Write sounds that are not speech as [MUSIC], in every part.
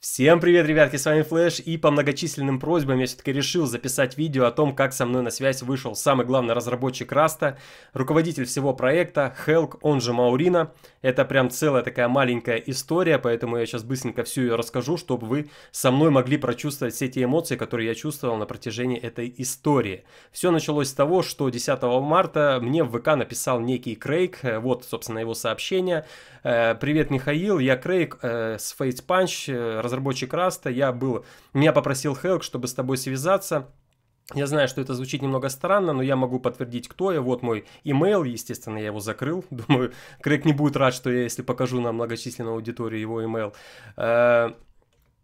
Всем привет, ребятки, с вами Флэш, и по многочисленным просьбам я все-таки решил записать видео о том, как со мной на связь вышел самый главный разработчик Раста, руководитель всего проекта, Хелк, он же Маурина. Это прям целая такая маленькая история, поэтому я сейчас быстренько всю ее расскажу, чтобы вы со мной могли прочувствовать все те эмоции, которые я чувствовал на протяжении этой истории. Все началось с того, что 10 марта мне в ВК написал некий Крейг, э, вот, собственно, его сообщение. Э, «Привет, Михаил, я Крейг э, с Фейтс Панч, э, разработчик Раста, я был, меня попросил Хелк, чтобы с тобой связаться. Я знаю, что это звучит немного странно, но я могу подтвердить, кто я. Вот мой имейл, естественно, я его закрыл. [LAUGHS] Думаю, Крэг не будет рад, что я, если покажу на многочисленную аудиторию его имейл. Э,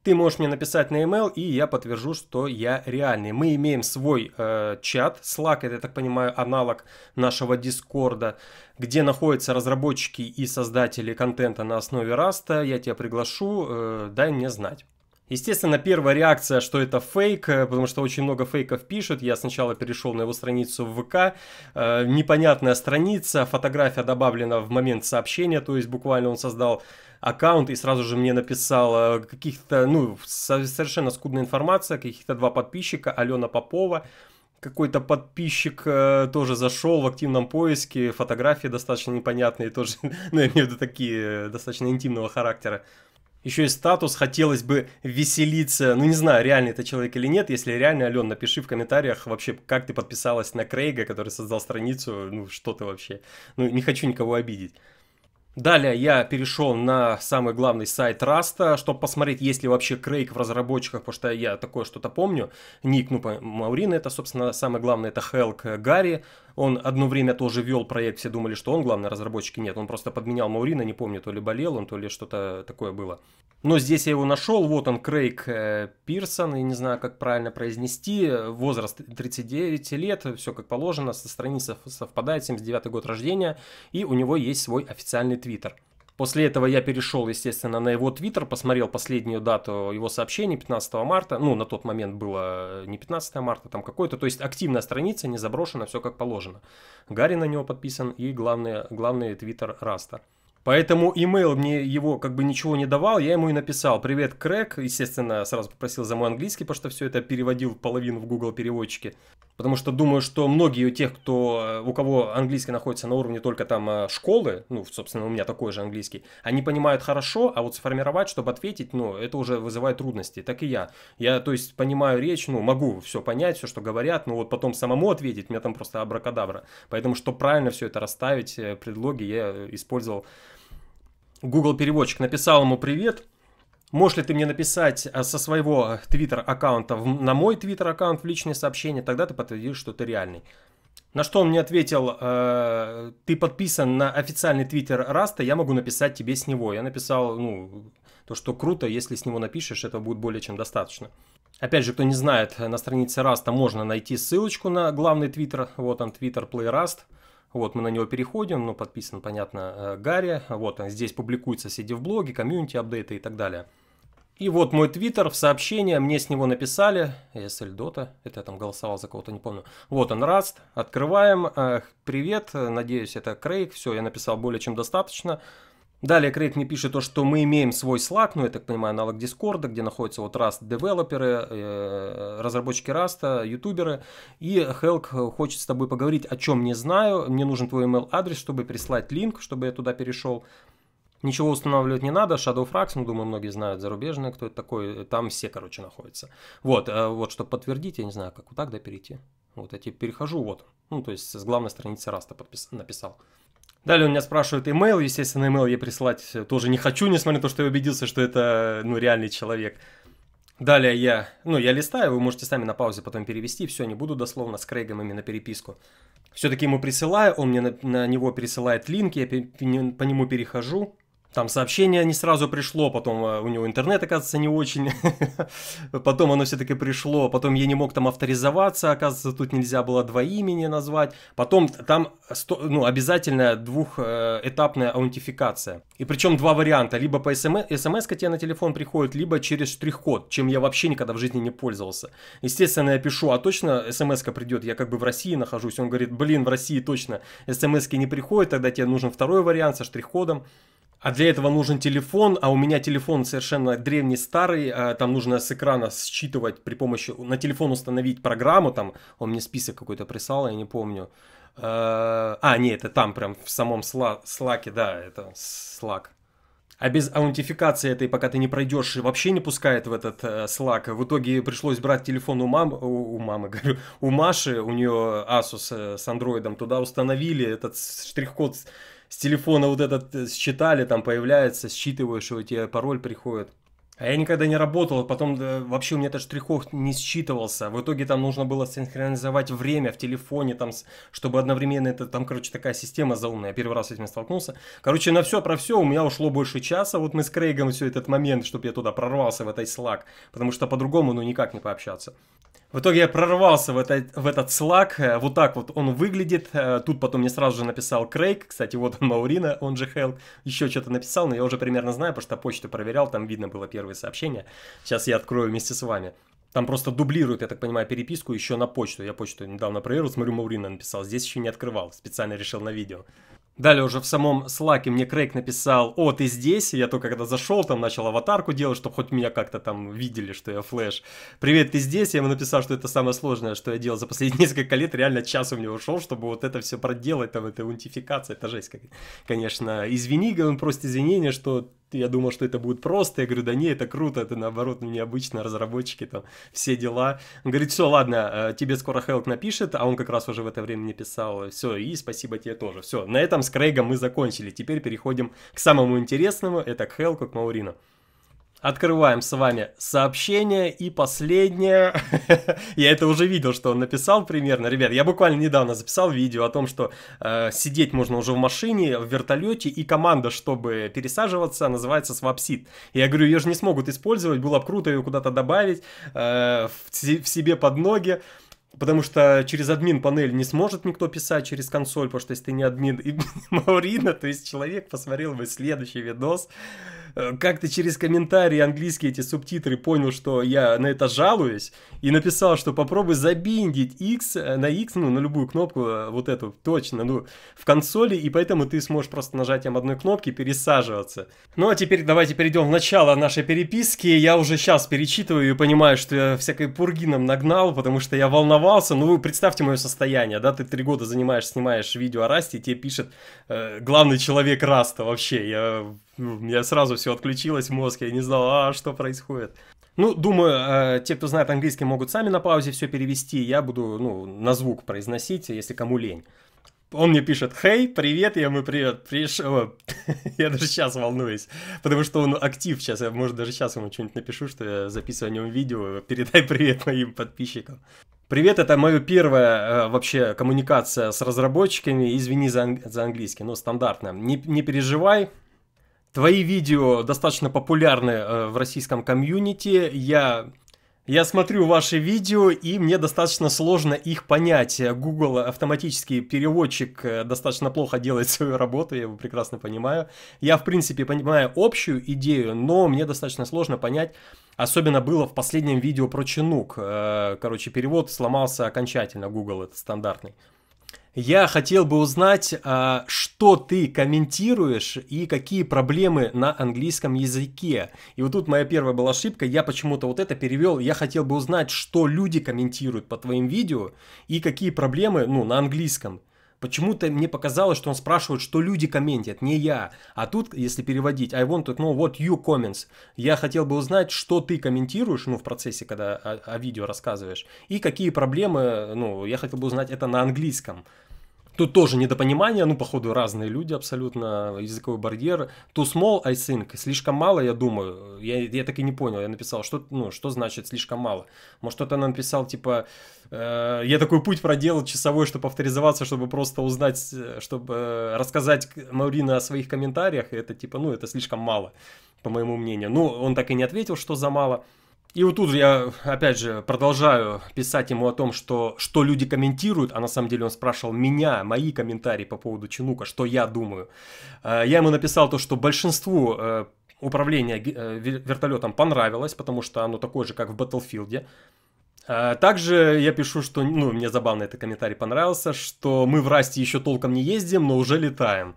ты можешь мне написать на email, и я подтвержу, что я реальный. Мы имеем свой э, чат, Slack, это, я так понимаю, аналог нашего Дискорда, где находятся разработчики и создатели контента на основе Раста. Я тебя приглашу, э, дай мне знать. Естественно, первая реакция, что это фейк, э, потому что очень много фейков пишут. Я сначала перешел на его страницу в ВК. Э, непонятная страница, фотография добавлена в момент сообщения, то есть буквально он создал аккаунт и сразу же мне написал э, каких-то, ну, совершенно скудная информация, каких-то два подписчика, Алена Попова, какой-то подписчик э, тоже зашел в активном поиске, фотографии достаточно непонятные тоже, [LAUGHS] ну, я имею в виду такие, э, достаточно интимного характера еще и статус, хотелось бы веселиться. Ну, не знаю, реальный это человек или нет. Если реально, Ален, напиши в комментариях вообще, как ты подписалась на Крейга, который создал страницу, ну, что ты вообще. Ну, не хочу никого обидеть. Далее я перешел на самый главный сайт Раста, чтобы посмотреть, есть ли вообще Крейг в разработчиках, потому что я такое что-то помню. Ник, ну, Маурин, это, собственно, самое главное, это Хелк Гарри. Он одно время тоже вел проект, все думали, что он главный разработчик, и нет, он просто подменял Маурина, не помню, то ли болел он, то ли что-то такое было. Но здесь я его нашел, вот он, Крейг э, Пирсон, и не знаю, как правильно произнести, возраст 39 лет, все как положено, со страницы совпадает, 79 год рождения, и у него есть свой официальный твиттер. После этого я перешел, естественно, на его твиттер, посмотрел последнюю дату его сообщений 15 марта. Ну, на тот момент было э, не 15 марта, там какое то То есть активная страница, не заброшена, все как положено. Гарри на него подписан и главный, главный твиттер Раста. Поэтому имейл мне его как бы ничего не давал, я ему и написал «Привет, Крэк», естественно, сразу попросил за мой английский, потому что все это переводил половину в Google переводчике. Потому что думаю, что многие у тех, кто, э, у кого английский находится на уровне только там э, школы, ну, собственно, у меня такой же английский, они понимают хорошо, а вот сформировать, чтобы ответить, ну, это уже вызывает трудности. Так и я. Я, то есть, понимаю речь, ну, могу все понять, все, что говорят, но вот потом самому ответить, у меня там просто абракадабра. Поэтому, чтобы правильно все это расставить, э, предлоги я использовал. Google переводчик написал ему привет, Можешь ли ты мне написать э, со своего э, твиттер-аккаунта на мой твиттер-аккаунт в личное сообщение, тогда ты подтвердишь, что ты реальный. На что он мне ответил, э, ты подписан на официальный твиттер Раста, я могу написать тебе с него. Я написал, ну, то, что круто, если с него напишешь, этого будет более чем достаточно. Опять же, кто не знает, на странице Раста можно найти ссылочку на главный твиттер, вот он, твиттер Play Rust. Вот, мы на него переходим, ну, подписан, понятно, э, Гарри. Вот, э, здесь публикуется сиди в блоге, комьюнити апдейты и так далее. И вот мой твиттер в сообщение, мне с него написали, ESL Dota, это я там голосовал за кого-то, не помню. Вот он, Раст, открываем, э, привет, надеюсь, это Крейг, все, я написал более чем достаточно. Далее Крейг мне пишет то, что мы имеем свой Slack, ну, я так понимаю, аналог Discord, где находятся вот Rust девелоперы, э, разработчики Rust, ютуберы. И Хелк хочет с тобой поговорить, о чем не знаю. Мне нужен твой email адрес, чтобы прислать линк, чтобы я туда перешел. Ничего устанавливать не надо, Shadowfrax, ну, думаю, многие знают зарубежные, кто это такой, там все, короче, находятся. Вот, э, вот, чтобы подтвердить, я не знаю, как вот так, да, перейти. Вот, я тебе перехожу, вот, ну, то есть с главной страницы Раста подпис... написал. Далее он меня спрашивает имейл, естественно, имейл я присылать э, тоже не хочу, несмотря на то, что я убедился, что это, ну, реальный человек. Далее я, ну, я листаю, вы можете сами на паузе потом перевести, все, не буду дословно с Крейгом именно переписку. Все-таки ему присылаю, он мне на, на него пересылает линк, я пи, по нему перехожу, там сообщение не сразу пришло, потом э, у него интернет, оказывается, не очень. [LAUGHS] потом оно все-таки пришло, потом я не мог там авторизоваться, оказывается, тут нельзя было два имени назвать. Потом там ну, обязательная двухэтапная э, аутентификация. И причем два варианта, либо по смс, смс тебе на телефон приходит, либо через штрих-код, чем я вообще никогда в жизни не пользовался. Естественно, я пишу, а точно смс придет, я как бы в России нахожусь. Он говорит, блин, в России точно смс не приходят", тогда тебе нужен второй вариант со штрих-кодом. А для этого нужен телефон, а у меня телефон совершенно древний, старый, а, там нужно с экрана считывать при помощи, на телефон установить программу, там он мне список какой-то прислал, я не помню. А, а не, это там прям в самом слаке, да, это слак. А без аутентификации этой, пока ты не пройдешь, вообще не пускает в этот э, слак. В итоге пришлось брать телефон у, мам, у, у мамы, [LAUGHS] говорю, у Маши, у нее Asus э, с андроидом, туда установили этот штрих-код с телефона вот этот э, считали, там появляется, считываешь его, тебе пароль приходит. А я никогда не работал, а потом да, вообще у меня этот штрихов не считывался. В итоге там нужно было синхронизовать время в телефоне, там, чтобы одновременно это там, короче, такая система заумная. Я первый раз с этим столкнулся. Короче, на все про все у меня ушло больше часа. Вот мы с Крейгом все этот момент, чтобы я туда прорвался в этой слаг, потому что по-другому ну никак не пообщаться. В итоге я прорвался в этот, в этот слаг, э, вот так вот он выглядит, э, тут потом мне сразу же написал Крейг, кстати, вот он Маурина, он же Хелл, еще что-то написал, но я уже примерно знаю, потому что почту проверял, там видно было первое сообщение, сейчас я открою вместе с вами. Там просто дублируют, я так понимаю, переписку еще на почту. Я почту недавно проверил, смотрю, Маурина написал. Здесь еще не открывал, специально решил на видео. Далее уже в самом слаке мне Крейг написал, о, ты здесь, я только когда зашел, там начал аватарку делать, чтобы хоть меня как-то там видели, что я флэш. Привет, ты здесь? Я ему написал, что это самое сложное, что я делал за последние [LAUGHS] несколько лет, реально час у меня ушел, чтобы вот это все проделать, там, это унтификация, это жесть, конечно. Извини, он просит извинения, что я думал, что это будет просто. Я говорю, да не, это круто, это наоборот, ну, необычно, разработчики там все дела. Он говорит, все, ладно, э, тебе скоро Хелк напишет, а он как раз уже в это время мне писал. Все, и спасибо тебе тоже. Все, на этом с Крейгом мы закончили. Теперь переходим к самому интересному, это к Хелку, к Маурину. Открываем с вами сообщение и последнее. [LAUGHS] я это уже видел, что он написал примерно. Ребят, я буквально недавно записал видео о том, что э, сидеть можно уже в машине, в вертолете, и команда, чтобы пересаживаться, называется свапсит. Я говорю, ее же не смогут использовать, было бы круто ее куда-то добавить э, в, в себе под ноги. Потому что через админ панель не сможет никто писать через консоль, потому что если ты не админ [LAUGHS] и Маурина, то есть человек посмотрел бы следующий видос, Э, как-то через комментарии английские эти субтитры понял, что я на это жалуюсь, и написал, что попробуй забиндить X э, на X, ну, на любую кнопку, э, вот эту, точно, ну, в консоли, и поэтому ты сможешь просто нажатием одной кнопки пересаживаться. Ну, а теперь давайте перейдем в начало нашей переписки. Я уже сейчас перечитываю и понимаю, что я всякой пурги нам нагнал, потому что я волновался. Ну, вы представьте мое состояние, да, ты три года занимаешь, снимаешь видео о Расте, и тебе пишет э, главный человек Раста вообще. Я ну, у меня сразу все отключилось мозг, я не знал, а что происходит. Ну, думаю, э, те, кто знает английский, могут сами на паузе все перевести. Я буду, ну, на звук произносить, если кому лень. Он мне пишет «Хей, привет», я ему «Привет, пришел». [LAUGHS] я даже сейчас волнуюсь, потому что он актив сейчас. Я, может, даже сейчас ему что-нибудь напишу, что я записываю о нем видео. Передай [LAUGHS] привет моим подписчикам. Привет, это моя первая э, вообще коммуникация с разработчиками. Извини за, анг- за английский, но стандартно. Не, не переживай, Твои видео достаточно популярны э, в российском комьюнити. Я я смотрю ваши видео, и мне достаточно сложно их понять. Google автоматический переводчик э, достаточно плохо делает свою работу, я его прекрасно понимаю. Я, в принципе, понимаю общую идею, но мне достаточно сложно понять, особенно было в последнем видео про Чинук. Э, короче, перевод сломался окончательно, Google это стандартный. Я хотел бы узнать, а, что ты комментируешь и какие проблемы на английском языке. И вот тут моя первая была ошибка, я почему-то вот это перевел. Я хотел бы узнать, что люди комментируют по твоим видео и какие проблемы, ну, на английском. Почему-то мне показалось, что он спрашивает, что люди комментят, не я. А тут, если переводить, I want to know what you comments. Я хотел бы узнать, что ты комментируешь, ну, в процессе, когда о, о видео рассказываешь, и какие проблемы, ну, я хотел бы узнать это на английском. Тут тоже недопонимание, ну, походу, разные люди абсолютно, языковой барьер. Too small, I think, слишком мало, я думаю. Я, я так и не понял, я написал, что, ну, что значит слишком мало. Может, кто-то написал, типа, э, я такой путь проделал часовой, чтобы авторизоваться, чтобы просто узнать, э, чтобы э, рассказать Маурина о своих комментариях, И это, типа, ну, это слишком мало, по моему мнению. Ну, он так и не ответил, что за мало. И вот тут же я, опять же, продолжаю писать ему о том, что, что люди комментируют, а на самом деле он спрашивал меня, мои комментарии по поводу Чинука, что я думаю. Э, я ему написал то, что большинству э, управление э, вертолетом понравилось, потому что оно такое же, как в Battlefield. Также я пишу, что, ну, мне забавно этот комментарий понравился, что мы в Расте еще толком не ездим, но уже летаем.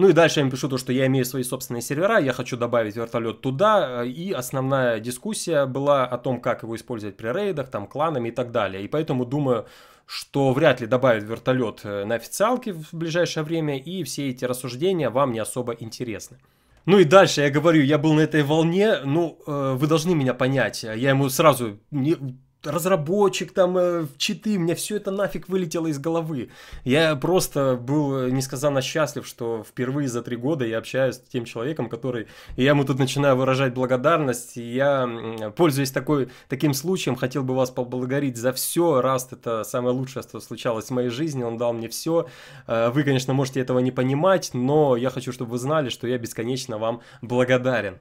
Ну и дальше я им пишу то, что я имею свои собственные сервера, я хочу добавить вертолет туда. Э, и основная дискуссия была о том, как его использовать при рейдах, там, кланами и так далее. И поэтому думаю, что вряд ли добавят вертолет э, на официалке в ближайшее время, и все эти рассуждения вам не особо интересны. Ну и дальше я говорю, я был на этой волне, ну, э, вы должны меня понять. Я ему сразу, не, разработчик там э, читы, мне все это нафиг вылетело из головы. Я просто был несказанно счастлив, что впервые за три года я общаюсь с тем человеком, который... И я ему тут начинаю выражать благодарность, и я, пользуясь такой, таким случаем, хотел бы вас поблагодарить за все, раз это самое лучшее, что случалось в моей жизни, он дал мне все. Э, вы, конечно, можете этого не понимать, но я хочу, чтобы вы знали, что я бесконечно вам благодарен.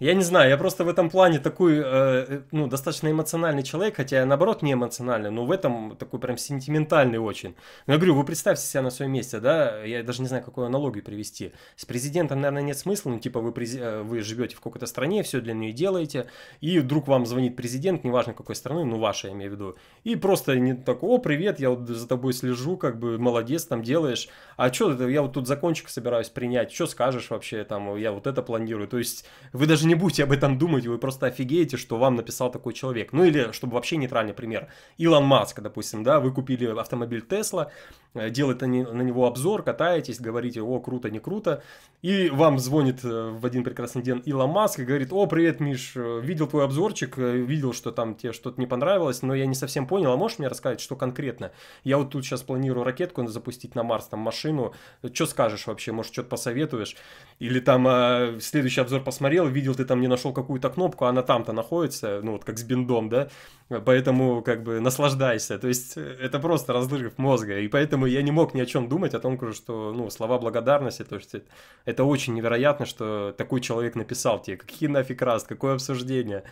Я не знаю, я просто в этом плане такой, э, э, ну, достаточно эмоциональный человек, хотя я, наоборот, не эмоциональный, но в этом такой прям сентиментальный очень. Но я говорю, вы представьте себя на своем месте, да, я даже не знаю, какую аналогию привести. С президентом, наверное, нет смысла, ну, типа вы, э, вы живете в какой-то стране, все для нее делаете, и вдруг вам звонит президент, неважно какой страны, ну, ваша, я имею в виду, и просто не такой, о, привет, я вот за тобой слежу, как бы, молодец, там делаешь, а что, я вот тут закончик собираюсь принять, что скажешь вообще, там, я вот это планирую, то есть вы даже не будете об этом думать, вы просто офигеете, что вам написал такой человек. Ну или, чтобы вообще нейтральный пример, Илон Маск, допустим, да, вы купили автомобиль Тесла, э, делаете на него обзор, катаетесь, говорите, о, круто, не круто, и вам звонит э, в один прекрасный день Илон Маск и говорит, о, привет, Миш, э, видел твой обзорчик, видел, что там тебе что-то не понравилось, но я не совсем понял, а можешь мне рассказать, что конкретно? Я вот тут сейчас планирую ракетку запустить на Марс, там машину, что скажешь вообще, может, что-то посоветуешь? Или там следующий обзор посмотрел, видел ты там не нашел какую-то кнопку, а она там-то находится, ну вот как с биндом, да, поэтому как бы наслаждайся. То есть э, это просто разрыв мозга, и поэтому я не мог ни о чем думать, о том, что, ну, слова благодарности, то есть э, это очень невероятно, что такой человек написал тебе, какие нафиг раз, какое обсуждение.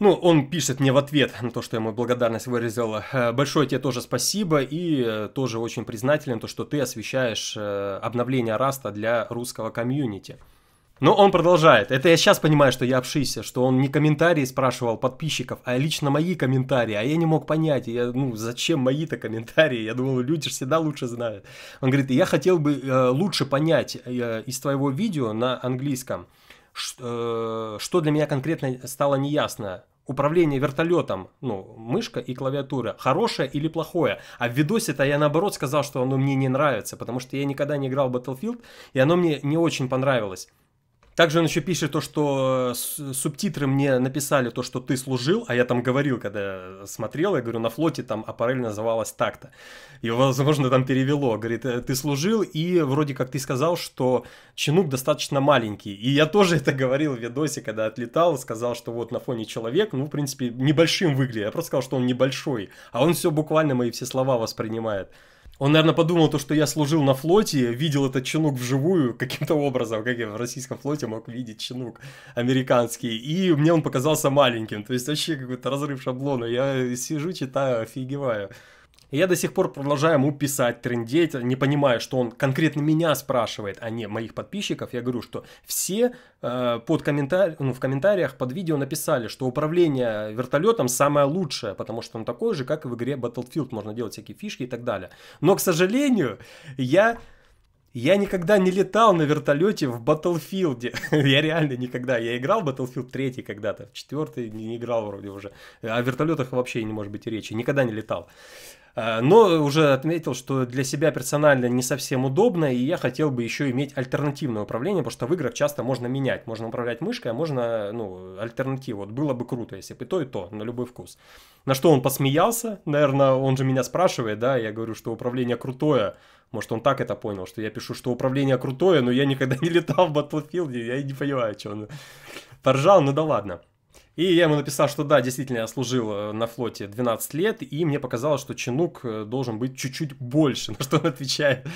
Ну, он пишет мне в ответ на то, что я ему благодарность выразил. «Э, большое тебе тоже спасибо и тоже очень признателен, то, что ты освещаешь обновление Раста для русского комьюнити. Но он продолжает. Это я сейчас понимаю, что я обшися, что он не комментарии спрашивал подписчиков, а лично мои комментарии. А я не мог понять, я, ну, зачем мои-то комментарии? Я думал, люди же всегда лучше знают. Он говорит, я хотел бы э, лучше понять э, из твоего видео на английском, ш, э, что для меня конкретно стало неясно управление вертолетом, ну, мышка и клавиатура, хорошее или плохое. А в видосе-то я наоборот сказал, что оно мне не нравится, потому что я никогда не играл в Battlefield, и оно мне не очень понравилось. Также он еще пишет то, что э, субтитры мне написали то, что ты служил, а я там говорил, когда смотрел, я говорю, на флоте там аппарель называлась так-то. И, возможно, там перевело. Говорит, э, ты служил, и вроде как ты сказал, что чинук достаточно маленький. И я тоже это говорил в видосе, когда отлетал, сказал, что вот на фоне человек, ну, в принципе, небольшим выглядит. Я просто сказал, что он небольшой. А он все буквально мои все слова воспринимает. Он, наверное, подумал то, что я служил на флоте, видел этот чинук вживую [LAUGHS] каким-то образом, как я в российском флоте мог видеть чинук американский, и мне он показался маленьким, то есть вообще какой-то разрыв шаблона. Я сижу, читаю, офигеваю я до сих пор продолжаю ему писать, трендеть, не понимая, что он конкретно меня спрашивает, а не моих подписчиков. Я говорю, что все э, под комментар... ну, в комментариях под видео написали, что управление вертолетом самое лучшее, потому что он такой же, как и в игре Battlefield. Можно делать всякие фишки и так далее. Но, к сожалению, я я никогда не летал на вертолете в Battlefield. [LAUGHS] я реально никогда. Я играл в Battlefield 3 когда-то, в 4 не играл вроде уже. О вертолетах вообще не может быть и речи. Никогда не летал. А, но уже отметил, что для себя персонально не совсем удобно, и я хотел бы еще иметь альтернативное управление, потому что в играх часто можно менять. Можно управлять мышкой, а можно, ну, альтернативу. Вот было бы круто, если бы и то, и то, на любой вкус. На что он посмеялся, наверное, он же меня спрашивает, да, я говорю, что управление крутое, может, он так это понял, что я пишу, что управление крутое, но я никогда [LAUGHS] не летал в Battlefield, я не понимаю, что он поржал, ну да ладно. И я ему написал, что да, действительно, я служил э, на флоте 12 лет, и мне показалось, что чинук э, должен быть чуть-чуть больше, [LAUGHS] на что он отвечает.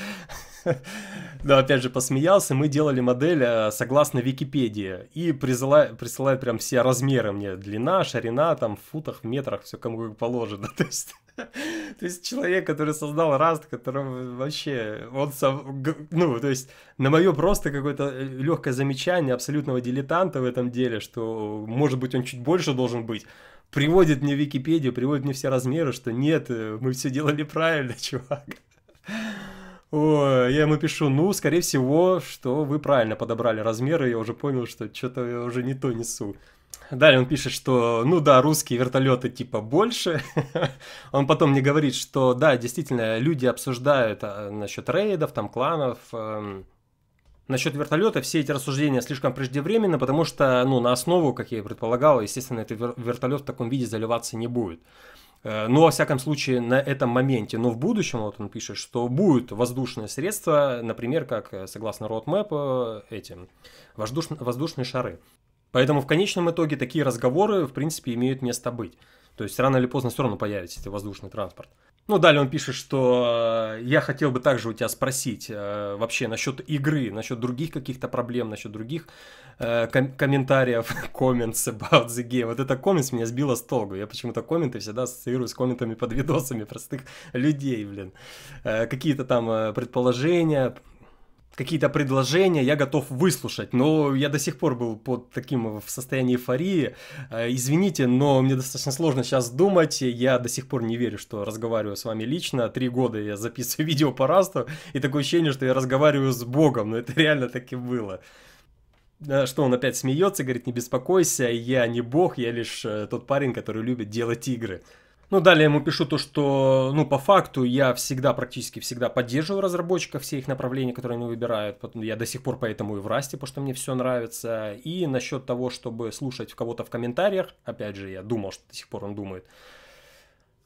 Да, [LAUGHS] опять же, посмеялся. Мы делали модель э, согласно Википедии. И присылают, присылают прям все размеры мне. Длина, ширина, там, в футах, в метрах, все кому как положено. [LAUGHS] То есть, то есть человек, который создал Раст, которого вообще... Он сам... Ну, то есть, на мое просто какое-то э, легкое замечание абсолютного дилетанта в этом деле, что, может быть, он чуть больше должен быть приводит мне Википедию, приводит мне все размеры, что нет, э, мы все делали правильно, [LAUGHS] чувак. Ой, я ему пишу, ну, скорее всего, что вы правильно подобрали размеры, я уже понял, что что-то я уже не то несу. Далее он пишет, что, ну да, русские вертолеты типа больше. [LAUGHS] он потом мне говорит, что да, действительно, люди обсуждают а, насчет рейдов, там кланов, эм, Насчет вертолета все эти рассуждения слишком преждевременно, потому что, ну, на основу, как я и предполагал, естественно, этот вертолет в таком виде заливаться не будет. Э, ну, во всяком случае, на этом моменте. Но в будущем, вот он пишет, что будут воздушные средства, например, как, э, согласно roadmap, э, эти воздуш... воздушные шары. Поэтому в конечном итоге такие разговоры, в принципе, имеют место быть. То есть рано или поздно все равно появится этот воздушный транспорт. Ну, далее он пишет, что э, я хотел бы также у тебя спросить э, вообще насчет игры, насчет других каких-то проблем, насчет других э, ком- комментариев, [LAUGHS] comments about the game. Вот это comments меня сбило с толку. Я почему-то комменты всегда ассоциирую с комментами под видосами простых людей, блин. Какие-то там предположения, какие-то предложения я готов выслушать, но я до сих пор был под таким в состоянии эйфории. Э, извините, но мне достаточно сложно сейчас думать, я до сих пор не верю, что разговариваю с вами лично. Три года я записываю [LAUGHS] видео по расту, и такое ощущение, что я разговариваю с Богом, но это реально так и было что он опять смеется, говорит, не беспокойся, я не бог, я лишь э, тот парень, который любит делать игры. Ну, далее ему пишу то, что, ну, по факту я всегда, практически всегда поддерживаю разработчиков, все их направления, которые они выбирают. я до сих пор поэтому и в Расте, потому что мне все нравится. И насчет того, чтобы слушать кого-то в комментариях, опять же, я думал, что до сих пор он думает,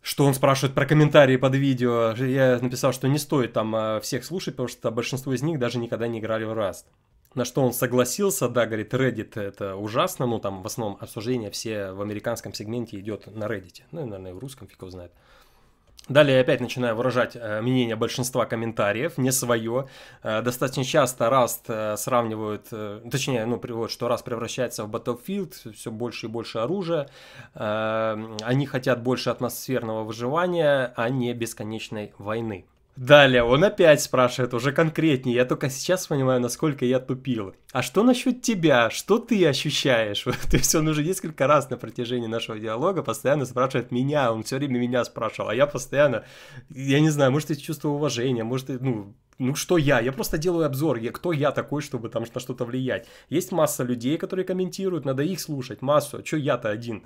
что он спрашивает про комментарии под видео. Я написал, что не стоит там а, всех слушать, потому что большинство из них даже никогда не играли в Rust. На что он согласился, да, говорит, Reddit это ужасно, ну там в основном обсуждение все в американском сегменте идет на Reddit, ну, наверное, и в русском фиг его знает. Далее опять начинаю выражать э, мнение большинства комментариев, не свое. Э, достаточно часто Раст э, сравнивают, точнее, ну, приводят, что Раст превращается в Battlefield, все больше и больше оружия. Они хотят больше атмосферного выживания, а не бесконечной войны. Далее, он опять спрашивает, уже конкретнее. Я только сейчас понимаю, насколько я тупил. А что насчет тебя? Что ты ощущаешь? [LAUGHS] То есть он уже несколько раз на протяжении нашего диалога постоянно спрашивает меня. Он все время меня спрашивал, а я постоянно... Я не знаю, может, это чувство уважения, может, это, ну, ну что я? Я просто делаю обзор. Я, кто я такой, чтобы там на что-то влиять? Есть масса людей, которые комментируют, надо их слушать. Массу. а Че я-то один?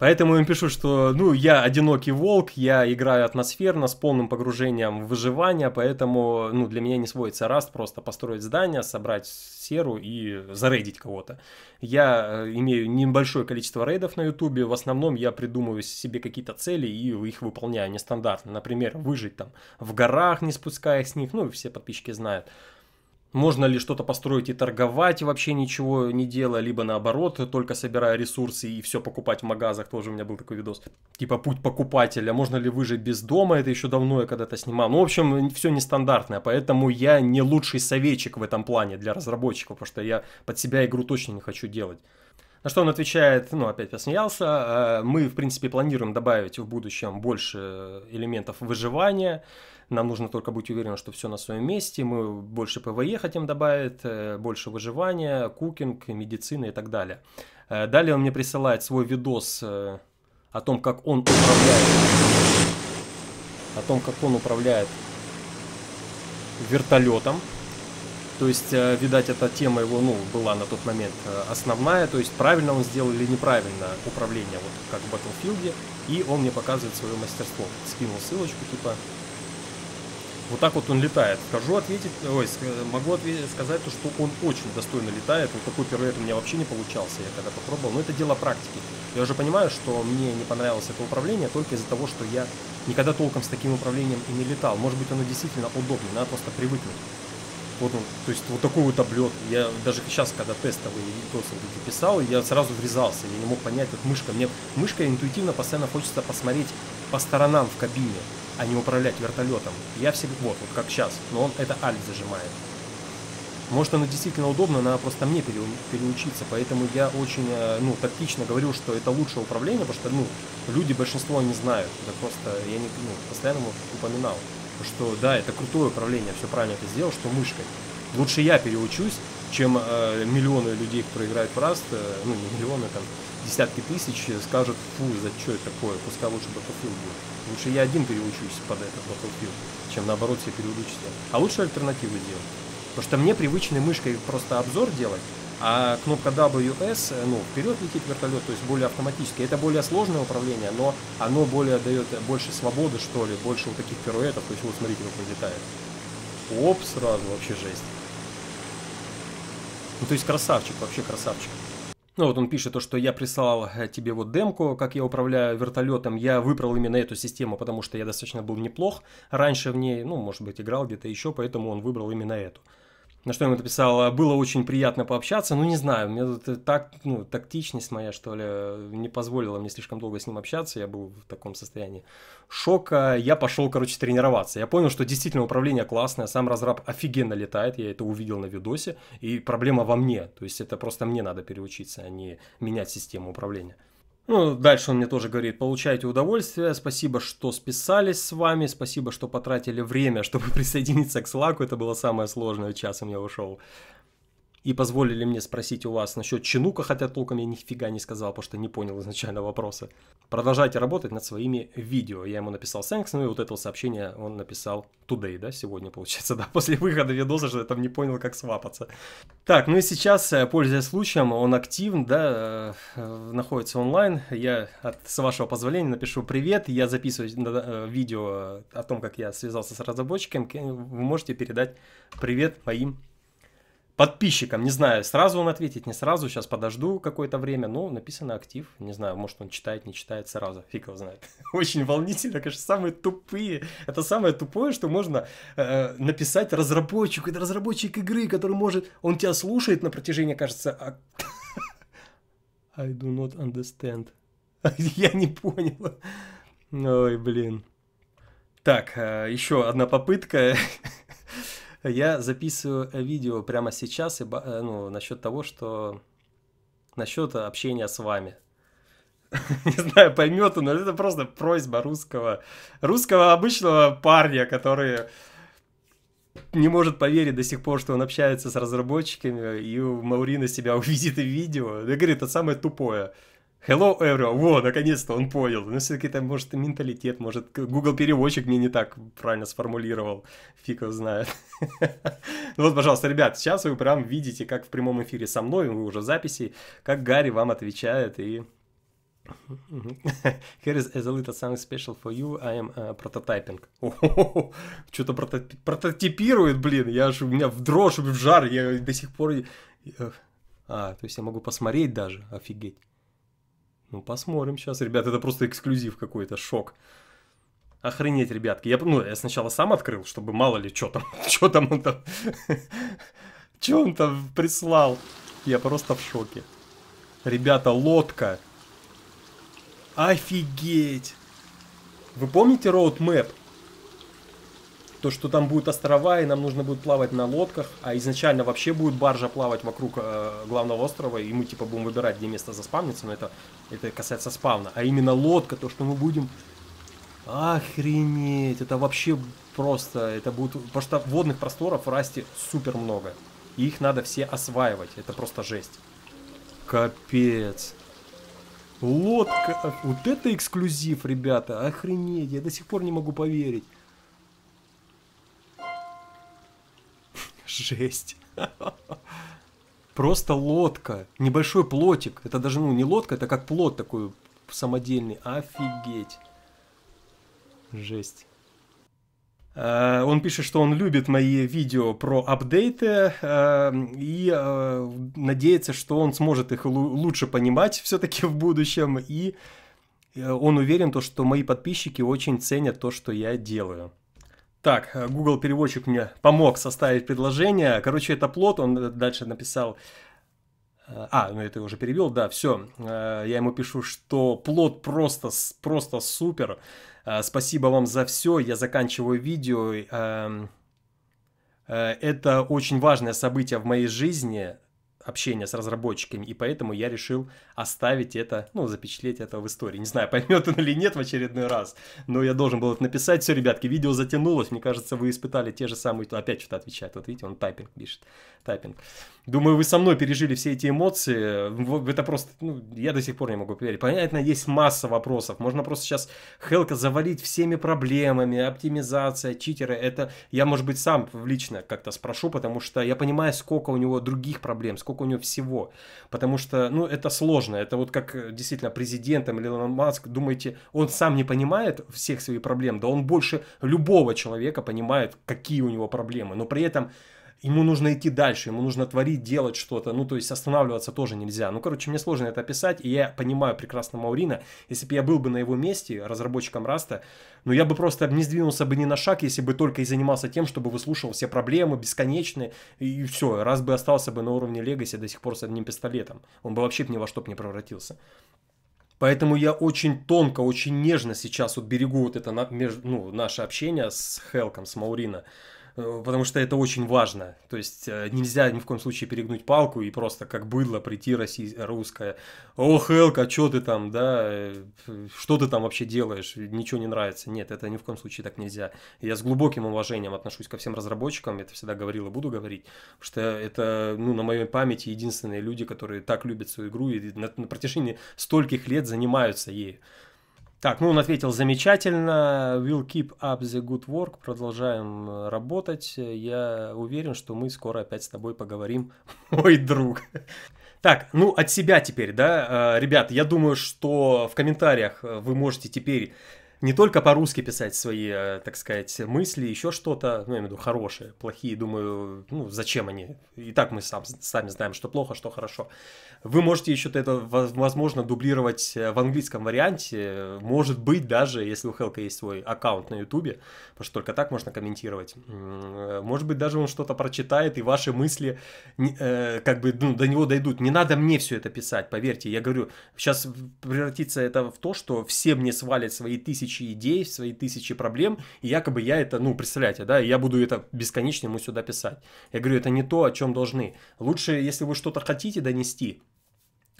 Поэтому им пишу, что, ну, я одинокий волк, я играю атмосферно, с полным погружением в выживание, поэтому, ну, для меня не сводится раз просто построить здание, собрать серу и зарейдить кого-то. Я э, имею небольшое количество рейдов на ютубе, в основном я придумываю себе какие-то цели и их выполняю нестандартно. Например, выжить там в горах, не спуская с них, ну, все подписчики знают. Можно ли что-то построить и торговать, вообще ничего не делая, либо наоборот, только собирая ресурсы и все покупать в магазах, тоже у меня был такой видос. Типа путь покупателя, можно ли выжить без дома, это еще давно я когда-то снимал. Ну, в общем, все нестандартное, поэтому я не лучший советчик в этом плане для разработчиков, потому что я под себя игру точно не хочу делать. На что он отвечает, ну, опять посмеялся, э, мы, в принципе, планируем добавить в будущем больше элементов выживания, нам нужно только быть уверенным, что все на своем месте, мы больше ПВЕ хотим добавить, э, больше выживания, кукинг, медицина и так далее. Э, далее он мне присылает свой видос о том, как он управляет, о том, как он управляет вертолетом. То есть, э, видать, эта тема его, ну, была на тот момент э, основная. То есть, правильно он сделал или неправильно управление, вот как в Battlefield. И он мне показывает свое мастерство. Скинул ссылочку, типа, вот так вот он летает. Скажу ответить, ой, могу ответить, сказать, то, что он очень достойно летает. Вот такой пируэт у меня вообще не получался, я когда попробовал. Но это дело практики. Я уже понимаю, что мне не понравилось это управление только из-за того, что я никогда толком с таким управлением и не летал. Может быть, оно действительно удобнее, надо просто привыкнуть. Вот он, ну, то есть вот такой вот облет. Я даже сейчас, когда тестовые видосы писал, я сразу врезался, я не мог понять, вот мышка. Мне мышка интуитивно постоянно хочется посмотреть по сторонам в кабине, а не управлять вертолетом. Я всегда, вот, вот как сейчас, но он это альт зажимает. Может, оно действительно удобно, надо просто мне переу, переучиться. Поэтому я очень э, ну, тактично говорю, что это лучшее управление, потому что ну, люди большинство не знают. Это просто я не ну, постоянно упоминал что да, это крутое управление, все правильно ты сделал, что мышкой. Лучше я переучусь, чем э, миллионы людей, которые играют в Rust, э, ну не миллионы, там десятки тысяч, э, скажут, фу, за что это такое, пускай лучше Battlefield будет. Лучше я один переучусь под этот Battlefield, чем наоборот все переучусь. А лучше альтернативу сделать. Потому что мне привычной мышкой просто обзор делать, а кнопка WS, э, ну, вперед летит вертолет, то есть более автоматически. Это более сложное управление, но оно более дает больше свободы, что ли, больше вот таких пируэтов. То есть вот смотрите, как он летает. Оп, сразу вообще жесть. Ну, то есть красавчик, вообще красавчик. Ну вот он пишет то, что я прислал э, тебе вот демку, как я управляю вертолетом. Я выбрал именно эту систему, потому что я достаточно был неплох раньше в ней, ну, может быть, играл где-то еще, поэтому он выбрал именно эту. На что я ему написал, «А, было очень приятно пообщаться, ну не знаю, мне тут так, ну, тактичность моя, что ли, не позволила мне слишком долго с ним общаться, я был в таком состоянии шока, я пошел, короче, тренироваться. Я понял, что действительно управление классное, сам разраб офигенно летает, я это увидел на видосе, и проблема во мне, то есть это просто мне надо переучиться, а не менять систему управления. Ну, дальше он мне тоже говорит, получайте удовольствие, спасибо, что списались с вами, спасибо, что потратили время, [LAUGHS] чтобы присоединиться к Слаку, это было самое сложное, час у меня ушел и позволили мне спросить у вас насчет чинука, хотя толком я нифига не сказал, потому что не понял изначально вопроса. Продолжайте работать над своими видео. Я ему написал thanks, ну и вот этого сообщения он написал today, да, сегодня получается, да, [LAUGHS] после выхода видоса, что я там не понял, как свапаться. Так, ну и сейчас, э, пользуясь случаем, он активен, да, э, находится онлайн. Я, от, с вашего позволения, напишу привет, я записываю э, видео о том, как я связался с разработчиками. Вы можете передать привет моим подписчикам, не знаю, сразу он ответит, не сразу, сейчас подожду какое-то время, но ну, написано актив, не знаю, может он читает, не читает сразу, фиг его знает. [LAUGHS] Очень волнительно, конечно, самые тупые, это самое тупое, что можно э, написать разработчику, это разработчик игры, который может, он тебя слушает на протяжении, кажется, а [LAUGHS] I do not understand. [LAUGHS] Я не понял. Ой, блин. Так, э, еще одна попытка. Я записываю видео прямо сейчас и, э, ну, насчет того, что... Насчет общения с вами. [LAUGHS] Не знаю, поймет он, но это просто просьба русского, русского обычного парня, который не может поверить до сих пор, что он общается с разработчиками, и Маурина себя увидит и видео. Я говорю, это самое тупое. Hello, everyone. Во, наконец-то он понял. Но ну, все-таки там может, менталитет, может, Google переводчик мне не так правильно сформулировал. Фиг его знает. [LAUGHS] Ну вот, пожалуйста, ребят, сейчас вы прям видите, как в прямом эфире со мной, вы уже записи, как Гарри вам отвечает и [LAUGHS] Here is, is a little something special for you. I am э, prototyping. [LAUGHS] Что-то прототипирует, блин. Я аж у меня в дрожь, в жар. Я до сих пор... Э, а, то есть я могу посмотреть даже. Офигеть. Ну, посмотрим сейчас, ребят. Это просто эксклюзив какой-то, шок. Охренеть, ребятки. Я, ну, я сначала сам открыл, чтобы мало ли, что там, [LAUGHS] что там он там, [LAUGHS] что он там прислал. Я просто в шоке. Ребята, лодка. Офигеть. Вы помните Roadmap? то, что там будут острова, и нам нужно будет плавать на лодках, а изначально вообще будет баржа плавать вокруг э, главного острова, и мы типа будем выбирать, где место заспавниться, но это, это касается спавна. А именно лодка, то, что мы будем... Охренеть, это вообще просто, это будет... Потому что водных просторов в Расте супер много, и их надо все осваивать, это просто жесть. Капец. Лодка, вот это эксклюзив, ребята, охренеть, я до сих пор не могу поверить. Жесть. Просто лодка. Небольшой плотик. Это даже ну, не лодка, это как плот такой самодельный. Офигеть. Жесть. Э, он пишет, что он любит мои видео про апдейты э, и э, надеется, что он сможет их лучше понимать все-таки в будущем. И он уверен, то, что мои подписчики очень ценят то, что я делаю. Так, э, Google переводчик мне помог составить предложение. Короче, это плод, он э, дальше написал... Э, а, ну это уже перевел, да, все. Я ему пишу, что плод просто, просто супер. Спасибо вам за все. Я заканчиваю видео. Эм, это очень важное событие в моей жизни общения с разработчиками, и поэтому я решил оставить это, ну, запечатлеть это в истории. Не знаю, [LAUGHS] поймет он или нет в очередной раз, но я должен был это написать. Все, ребятки, видео затянулось, мне кажется, вы испытали те же самые... Опять что-то отвечает, вот видите, он тайпинг пишет, тайпинг. Думаю, вы со мной пережили все эти эмоции. Это просто, ну, я до сих пор не могу поверить. Понятно, есть масса вопросов. Можно просто сейчас Хелка завалить всеми проблемами, оптимизация, читеры. Это я, может быть, сам лично как-то спрошу, потому что я понимаю, сколько у него других проблем, сколько у него всего. Потому что, ну, это сложно. Это вот как э, действительно президентом или Маск, думаете, он сам не понимает всех своих проблем? Да он больше любого человека понимает, какие у него проблемы. Но при этом ему нужно идти дальше, ему нужно творить, делать что-то, ну, то есть останавливаться тоже нельзя. Ну, короче, мне сложно это описать, и я понимаю прекрасно Маурина, если бы я был бы на его месте, разработчиком Раста, ну, я бы просто не сдвинулся бы ни на шаг, если бы только и занимался тем, чтобы выслушивал все проблемы бесконечные, и все, раз бы остался бы на уровне Легаси до сих пор с одним пистолетом, он бы вообще ни во что бы не превратился. Поэтому я очень тонко, очень нежно сейчас вот берегу вот это ну, наше общение с Хелком, с Маурина, Э, потому что это очень важно. То есть э, нельзя ни в коем случае перегнуть палку и просто как быдло прийти россий, русская. О, Хелка, что ты там, да? Что ты там вообще делаешь? Ничего не нравится. Нет, это ни в коем случае так нельзя. Я с глубоким уважением отношусь ко всем разработчикам, это всегда говорил и буду говорить, потому что это, ну, на моей памяти единственные люди, которые так любят свою игру и на, на протяжении стольких лет занимаются ею. Так, ну он ответил замечательно. We'll keep up the good work. Продолжаем э, работать. Я уверен, что мы скоро опять с тобой поговорим, [LAUGHS] мой друг. Так, ну от себя теперь, да, э, ребят, я думаю, что в комментариях э, вы можете теперь не только по-русски писать свои, э, так сказать, мысли, еще что-то, ну, я имею в виду хорошие, плохие, думаю, ну, зачем они? И так мы сам, сами знаем, что плохо, что хорошо. Вы можете еще это, возможно, дублировать э, в английском варианте, может быть, даже если у Хелка есть свой аккаунт на Ютубе, потому что только так можно комментировать. Э, может быть, даже он что-то прочитает, и ваши мысли как бы ну, до него дойдут. Не надо мне все это писать, поверьте. Я говорю, сейчас превратится это в то, что все мне свалят свои тысячи тысячи идей, свои тысячи проблем, и якобы я это, ну, представляете, да, я буду это бесконечно ему сюда писать. Я говорю, это не то, о чем должны. Лучше, если вы что-то хотите донести,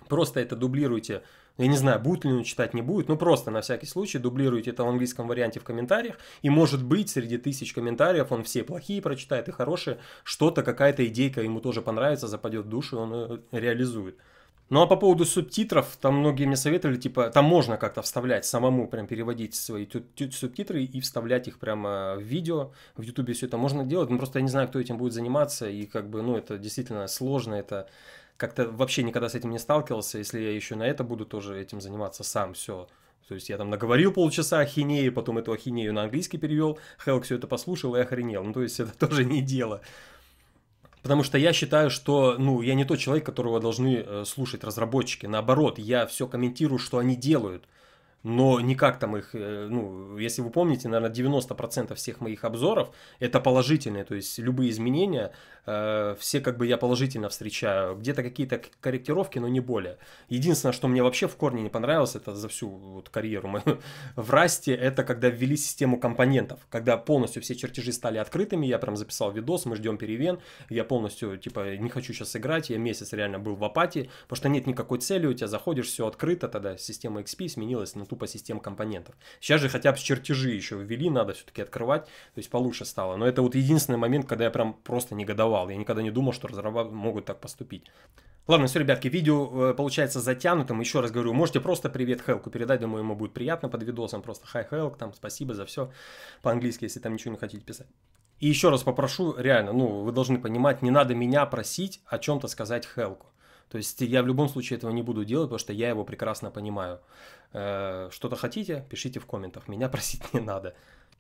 просто это дублируйте я не знаю, будет ли он читать, не будет, Но ну, просто на всякий случай дублируйте это в английском варианте в комментариях, и может быть среди тысяч комментариев он все плохие прочитает и хорошие, что-то, какая-то идейка ему тоже понравится, западет в душу, он э, реализует. Ну а по поводу субтитров, там многие мне советовали, типа, там можно как-то вставлять самому, прям переводить свои субтитры и вставлять их прямо в видео. В Ютубе все это можно делать, но просто я не знаю, кто этим будет заниматься, и как бы, ну, это действительно сложно, это как-то вообще никогда с этим не сталкивался, если я еще на это буду тоже этим заниматься сам, все. То есть я там наговорил полчаса ахинеи, потом эту ахинею на английский перевел, Хелк все это послушал и охренел. Ну, то есть это [LAUGHS] тоже не дело. Потому что я считаю, что, ну, я не тот человек, которого должны э, слушать разработчики. Наоборот, я все комментирую, что они делают но никак там их, э, ну, если вы помните, наверное, 90% всех моих обзоров это положительные, то есть любые изменения, э, все как бы я положительно встречаю, где-то какие-то корректировки, но не более. Единственное, что мне вообще в корне не понравилось, это за всю вот карьеру мою [LAUGHS] в Расте, это когда ввели систему компонентов, когда полностью все чертежи стали открытыми, я прям записал видос, мы ждем перевен, я полностью, типа, не хочу сейчас играть, я месяц реально был в апатии, потому что нет никакой цели, у тебя заходишь, все открыто, тогда система XP сменилась на доступа систем компонентов. Сейчас же хотя бы чертежи еще ввели, надо все-таки открывать, то есть получше стало. Но это вот единственный момент, когда я прям просто негодовал. Я никогда не думал, что разработчики могут так поступить. Ладно, все, ребятки, видео э, получается затянутым. Еще раз говорю, можете просто привет Хелку передать, думаю, ему будет приятно под видосом. Просто хай Хелк, там спасибо за все по-английски, если там ничего не хотите писать. И еще раз попрошу, реально, ну, вы должны понимать, не надо меня просить о чем-то сказать Хелку. То есть я в любом случае этого не буду делать, потому что я его прекрасно понимаю. Э, что-то хотите, пишите в комментах, меня [LAUGHS] просить не надо.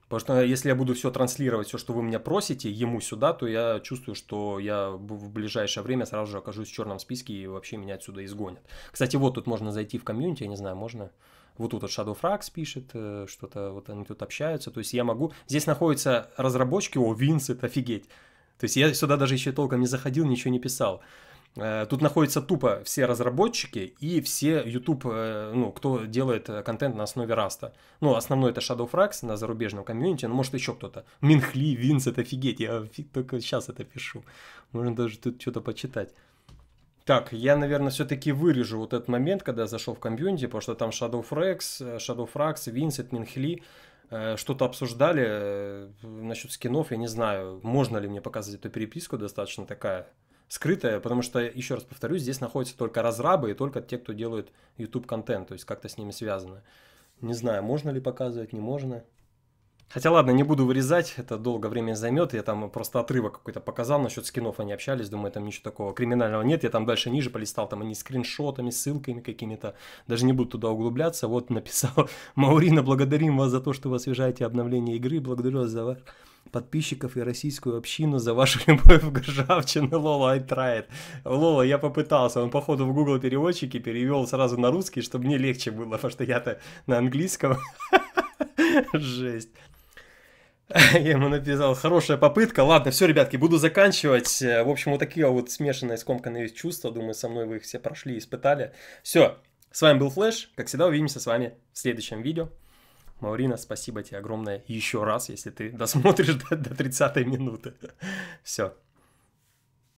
Потому что э, если я буду все транслировать, все, что вы меня просите, ему сюда, то я чувствую, что я в ближайшее время сразу же окажусь в черном списке и вообще меня отсюда изгонят. Кстати, вот тут можно зайти в комьюнити, я не знаю, можно... Вот тут вот Shadowfrax пишет, э, что-то вот они тут общаются. То есть я могу... Здесь находятся разработчики, о, Винсент, офигеть. То есть я сюда даже еще толком не заходил, ничего не писал. Э, тут находятся тупо все разработчики и все YouTube, э, ну, кто делает э, контент на основе раста. Ну, основной это Shadow на зарубежном комьюнити, ну, может, еще кто-то. Минхли, Винс, это офигеть, я только сейчас это пишу. Можно даже тут что-то почитать. Так, я, наверное, все-таки вырежу вот этот момент, когда я зашел в комьюнити, потому что там Shadow Frags, Shadow Frags, Минхли, что-то обсуждали насчет скинов, я не знаю, можно ли мне показать эту переписку, достаточно такая скрытая, потому что, еще раз повторюсь, здесь находятся только разрабы и только те, кто делают YouTube-контент, то есть как-то с ними связано. Не знаю, можно ли показывать, не можно. Хотя ладно, не буду вырезать, это долго время займет. Я там просто отрывок какой-то показал насчет скинов, они общались, думаю, там ничего такого криминального нет. Я там дальше ниже полистал, там они скриншотами, ссылками какими-то. Даже не буду туда углубляться. Вот написал [LAUGHS] Маурина, благодарим вас за то, что вы освежаете обновление игры, благодарю вас за подписчиков и российскую общину за вашу [LAUGHS] любовь к ржавчине. Лола, I tried. Лола, я попытался. Он, походу, в Google переводчике перевел сразу на русский, чтобы мне легче было, потому что я-то на английском. [LAUGHS] Жесть. Я ему написал, хорошая попытка. Ладно, все, ребятки, буду заканчивать. В общем, вот такие вот смешанные, скомканные чувства. Думаю, со мной вы их все прошли, испытали. Все, с вами был Флэш. Как всегда, увидимся с вами в следующем видео. Маурина, спасибо тебе огромное еще раз, если ты [LAUGHS] досмотришь до, до 30 минуты. [LAUGHS] Все,